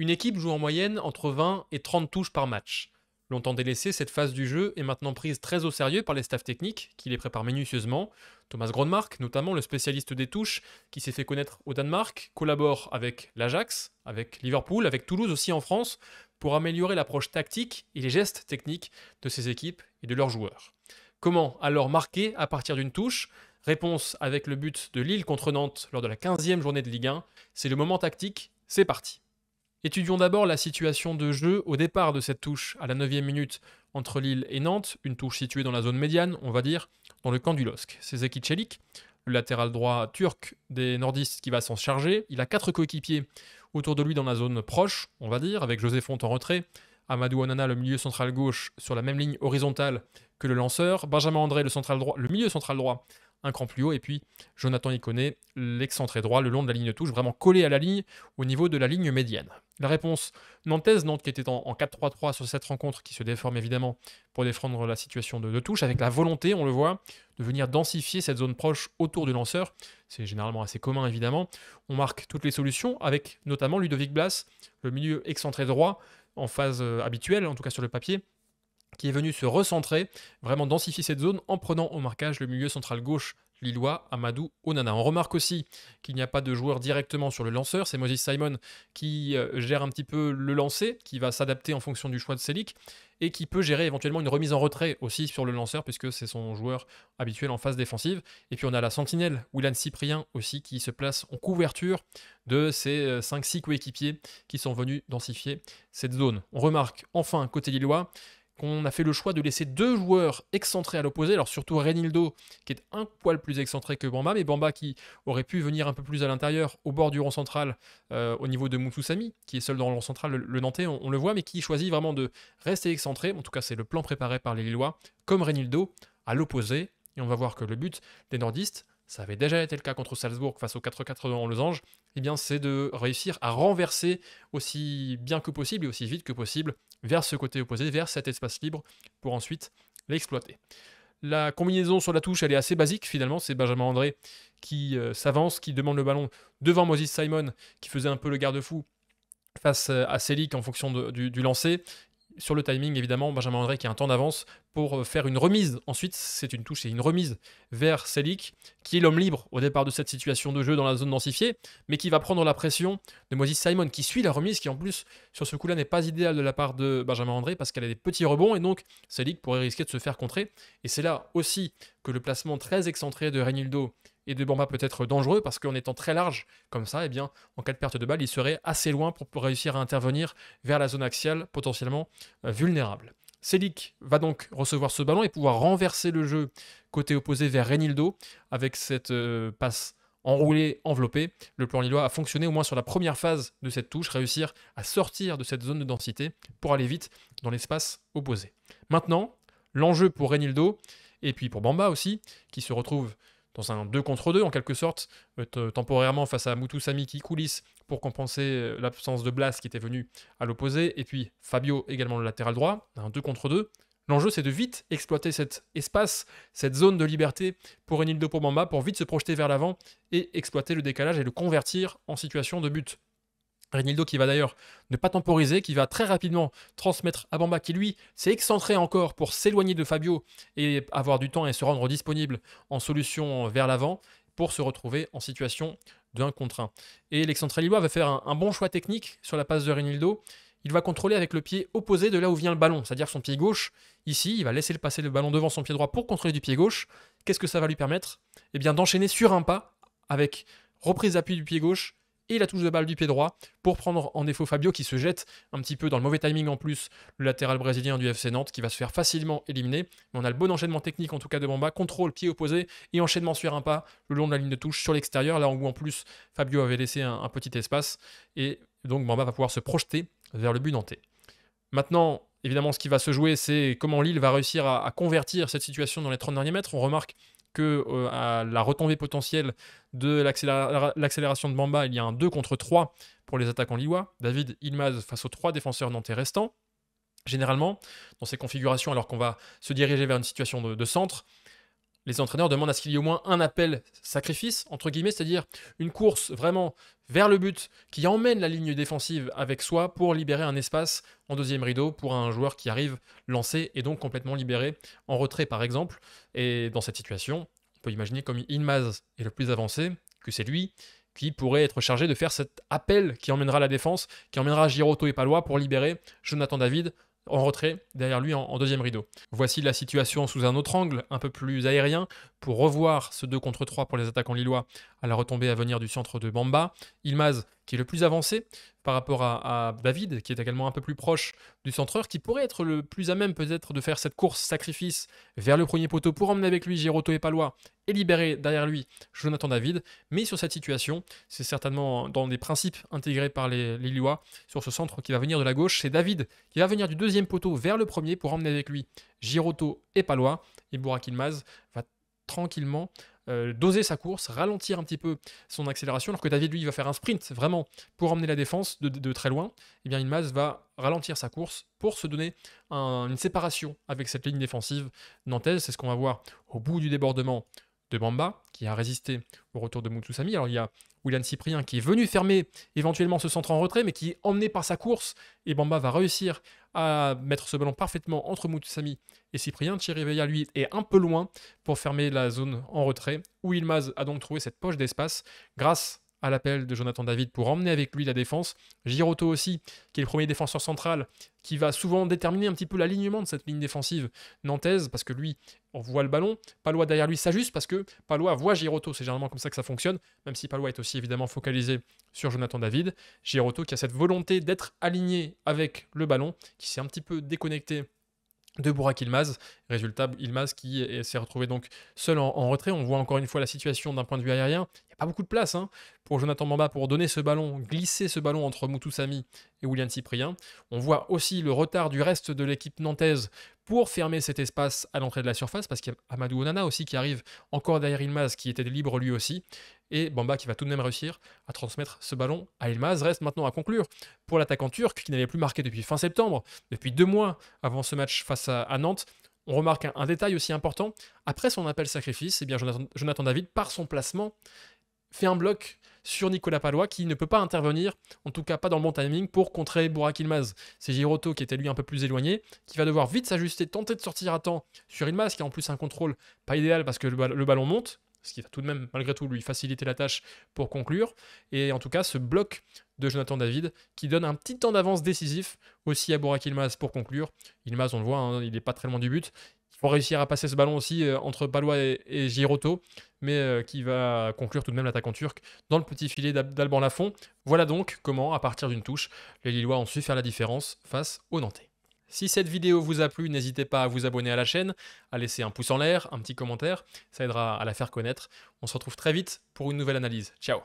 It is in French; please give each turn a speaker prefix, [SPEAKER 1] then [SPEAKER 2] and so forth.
[SPEAKER 1] Une équipe joue en moyenne entre 20 et 30 touches par match. Longtemps délaissée, cette phase du jeu est maintenant prise très au sérieux par les staffs techniques, qui les préparent minutieusement. Thomas Gronmark, notamment le spécialiste des touches, qui s'est fait connaître au Danemark, collabore avec l'Ajax, avec Liverpool, avec Toulouse aussi en France, pour améliorer l'approche tactique et les gestes techniques de ces équipes et de leurs joueurs. Comment alors marquer à partir d'une touche Réponse avec le but de Lille contre Nantes lors de la 15e journée de Ligue 1. C'est le moment tactique, c'est parti. Étudions d'abord la situation de jeu au départ de cette touche, à la 9e minute, entre Lille et Nantes, une touche située dans la zone médiane, on va dire, dans le camp du LOSC. C'est Zeki le latéral droit turc des nordistes qui va s'en charger. Il a quatre coéquipiers autour de lui dans la zone proche, on va dire, avec José Font en retrait, Amadou Onana, le milieu central gauche, sur la même ligne horizontale que le lanceur. Benjamin André, le, central droit, le milieu central droit, un cran plus haut. Et puis Jonathan Iconé, l'excentré droit, le long de la ligne de touche, vraiment collé à la ligne au niveau de la ligne médiane. La réponse nantaise, Nantes qui était en, en 4-3-3 sur cette rencontre, qui se déforme évidemment pour défendre la situation de, de touche, avec la volonté, on le voit, de venir densifier cette zone proche autour du lanceur. C'est généralement assez commun évidemment. On marque toutes les solutions avec notamment Ludovic Blas, le milieu excentré droit, en phase euh, habituelle, en tout cas sur le papier, qui est venu se recentrer, vraiment densifier cette zone en prenant au marquage le milieu central gauche lillois Amadou Onana. On remarque aussi qu'il n'y a pas de joueur directement sur le lanceur. C'est Moses Simon qui euh, gère un petit peu le lancer, qui va s'adapter en fonction du choix de Selic et qui peut gérer éventuellement une remise en retrait aussi sur le lanceur puisque c'est son joueur habituel en phase défensive. Et puis on a la sentinelle, Willan Cyprien aussi, qui se place en couverture de ses 5-6 euh, coéquipiers qui sont venus densifier cette zone. On remarque enfin côté lillois qu'on a fait le choix de laisser deux joueurs excentrés à l'opposé, alors surtout Renildo qui est un poil plus excentré que Bamba, mais Bamba qui aurait pu venir un peu plus à l'intérieur, au bord du rond central, euh, au niveau de Moutoussamy, qui est seul dans le rond central, le, Nantais, on, on, le voit, mais qui choisit vraiment de rester excentré, en tout cas c'est le plan préparé par les Lillois, comme Renildo, à l'opposé, et on va voir que le but des nordistes, ça avait déjà été le cas contre Salzbourg face au 4-4 en losange, eh bien c'est de réussir à renverser aussi bien que possible et aussi vite que possible vers ce côté opposé, vers cet espace libre, pour ensuite l'exploiter. La combinaison sur la touche, elle est assez basique finalement. C'est Benjamin André qui euh, s'avance, qui demande le ballon devant Moses Simon, qui faisait un peu le garde-fou face euh, à Célic en fonction du, du, lancer sur le timing, évidemment, Benjamin André qui a un temps d'avance pour euh, faire une remise. Ensuite, c'est une touche et une remise vers Selic, qui est l'homme libre au départ de cette situation de jeu dans la zone densifiée, mais qui va prendre la pression de Moïse Simon, qui suit la remise, qui en plus, sur ce coup-là, n'est pas idéal de la part de Benjamin André, parce qu'elle a des petits rebonds, et donc Celic pourrait risquer de se faire contrer. Et c'est là aussi que le placement très excentré de Reynildo et de Bamba peut être dangereux parce qu'en étant très large comme ça, eh bien, en cas de perte de balle, il serait assez loin pour réussir à intervenir vers la zone axiale potentiellement euh, vulnérable. Célic va donc recevoir ce ballon et pouvoir renverser le jeu côté opposé vers Renildo avec cette euh, passe enroulée, enveloppée. Le plan lillois a fonctionné au moins sur la première phase de cette touche, réussir à sortir de cette zone de densité pour aller vite dans l'espace opposé. Maintenant, l'enjeu pour Renildo et puis pour Bamba aussi, qui se retrouve dans un 2 contre 2 en quelque sorte, euh, temporairement face à Mutu Sami qui coulisse pour compenser euh, l'absence de Blas qui était venu à l'opposé, et puis Fabio également le latéral droit, un 2 contre 2. L'enjeu, c'est de vite exploiter cet espace, cette zone de liberté pour Enildo Pomamba, pour vite se projeter vers l'avant et exploiter le décalage et le convertir en situation de but. Renildo qui va d'ailleurs ne pas temporiser, qui va très rapidement transmettre à Bamba qui lui s'est excentré encore pour s'éloigner de Fabio et avoir du temps et se rendre disponible en solution vers l'avant pour se retrouver en situation de 1 contre 1. Et Lillois va faire un, bon choix technique sur la passe de Renildo. Il va contrôler avec le pied opposé de là où vient le ballon, c'est-à-dire son pied gauche. Ici, il va laisser le passer le ballon devant son pied droit pour contrôler du pied gauche. Qu'est-ce que ça va lui permettre Eh bien d'enchaîner sur un pas avec reprise d'appui du pied gauche et la touche de balle du pied droit pour prendre en défaut Fabio qui se jette un petit peu dans le mauvais timing en plus, le latéral brésilien du FC Nantes qui va se faire facilement éliminer. Mais on a le bon enchaînement technique en tout cas de Bamba, contrôle, pied opposé et enchaînement sur un pas le long de la ligne de touche sur l'extérieur, là où en plus Fabio avait laissé un, petit espace et donc Bamba va pouvoir se projeter vers le but nantais. Maintenant, évidemment, ce qui va se jouer, c'est comment Lille va réussir à, convertir cette situation dans les 30 derniers mètres. On remarque que euh, à la retombée potentielle de l'accélération de Bamba, il y a un 2 contre 3 pour les attaquants liwa David Ilmaz face aux trois défenseurs nantais restants. Généralement, dans ces configurations, alors qu'on va se diriger vers une situation de centre, les entraîneurs demandent à ce qu'il y ait au moins un appel sacrifice, entre guillemets, c'est-à-dire une course vraiment vers le but qui emmène la ligne défensive avec soi pour libérer un espace en deuxième rideau pour un joueur qui arrive lancé et donc complètement libéré en retrait par exemple. Et dans cette situation, on peut imaginer comme Inmaz est le plus avancé, que c'est lui qui pourrait être chargé de faire cet appel qui emmènera la défense, qui emmènera Giroto et Palois pour libérer Jonathan David en retrait derrière lui en, en deuxième rideau. Voici la situation sous un autre angle, un peu plus aérien, pour revoir ce 2 contre 3 pour les attaquants lillois à la retombée à venir du centre de Bamba. Ilmaz, qui est le plus avancé par rapport à, David, qui est également un peu plus proche du centreur, qui pourrait être le plus à même peut-être de faire cette course sacrifice vers le premier poteau pour emmener avec lui Giroto et Palois et libérer derrière lui Jonathan David. Mais sur cette situation, c'est certainement dans des principes intégrés par les, Lillois sur ce centre qui va venir de la gauche. C'est David qui va venir du deuxième poteau vers le premier pour emmener avec lui Giroto et Palois. Et Bourak Ilmaz va tranquillement euh, doser sa course, ralentir un petit peu son accélération, alors que David, lui, va faire un sprint vraiment pour emmener la défense de, très loin, et eh bien Inmaz va ralentir sa course pour se donner une séparation avec cette ligne défensive nantaise. C'est ce qu'on va voir au bout du débordement de Bamba, qui a résisté au retour de Mutsusami. Alors il y a William Cyprien qui est venu fermer éventuellement ce centre en retrait, mais qui est emmené par sa course, et Bamba va réussir à mettre ce ballon parfaitement entre Mutsusami et Cyprien. Thierry à lui, est un peu loin pour fermer la zone en retrait, où Ilmaz a donc trouvé cette poche d'espace grâce à l'appel de Jonathan David pour emmener avec lui la défense. Giroto aussi, qui est le premier défenseur central, qui va souvent déterminer un petit peu l'alignement de cette ligne défensive nantaise, parce que lui, on voit le ballon, Palois derrière lui s'ajuste, parce que Palois voit Giroto, c'est généralement comme ça que ça fonctionne, même si Palois est aussi évidemment focalisé sur Jonathan David. Giroto qui a cette volonté d'être aligné avec le ballon, qui s'est un petit peu déconnecté de Bourak Ilmaz. Résultat, Ilmaz qui s'est retrouvé donc seul en, retrait. On voit encore une fois la situation d'un point de vue aérien pas beaucoup de place hein, pour Jonathan Bamba pour donner ce ballon, glisser ce ballon entre Moutoussamy et William Cyprien. On voit aussi le retard du reste de l'équipe nantaise pour fermer cet espace à l'entrée de la surface, parce qu'il y a Amadou Onana aussi qui arrive encore derrière Ilmaz, qui était libre lui aussi, et Bamba qui va tout de même réussir à transmettre ce ballon à Ilmaz. Reste maintenant à conclure pour l'attaquant turc qui n'avait plus marqué depuis fin septembre, depuis deux mois avant ce match face à, Nantes. On remarque un, détail aussi important, après son appel sacrifice, et eh bien Jonathan, Jonathan David, par son placement, fait un bloc sur Nicolas Palois qui ne peut pas intervenir, en tout cas pas dans le bon timing, pour contrer Burak Ilmaz. C'est Giroto qui était lui un peu plus éloigné, qui va devoir vite s'ajuster, tenter de sortir à temps sur Ilmaz, qui a en plus un contrôle pas idéal parce que le, ballon monte, ce qui va tout de même malgré tout lui faciliter la tâche pour conclure. Et en tout cas, ce bloc de Jonathan David qui donne un petit temps d'avance décisif aussi à Burak Ilmaz pour conclure. Ilmaz, on le voit, hein, il n'est pas très loin du but, faut réussir à passer ce ballon aussi euh, entre Palois et, Girotto, Giroto, mais euh, qui va conclure tout de même en turc dans le petit filet d'Alban Lafont. Voilà donc comment, à partir d'une touche, les Lillois ont su faire la différence face aux Nantais. Si cette vidéo vous a plu, n'hésitez pas à vous abonner à la chaîne, à laisser un pouce en l'air, un petit commentaire, ça aidera à la faire connaître. On se retrouve très vite pour une nouvelle analyse. Ciao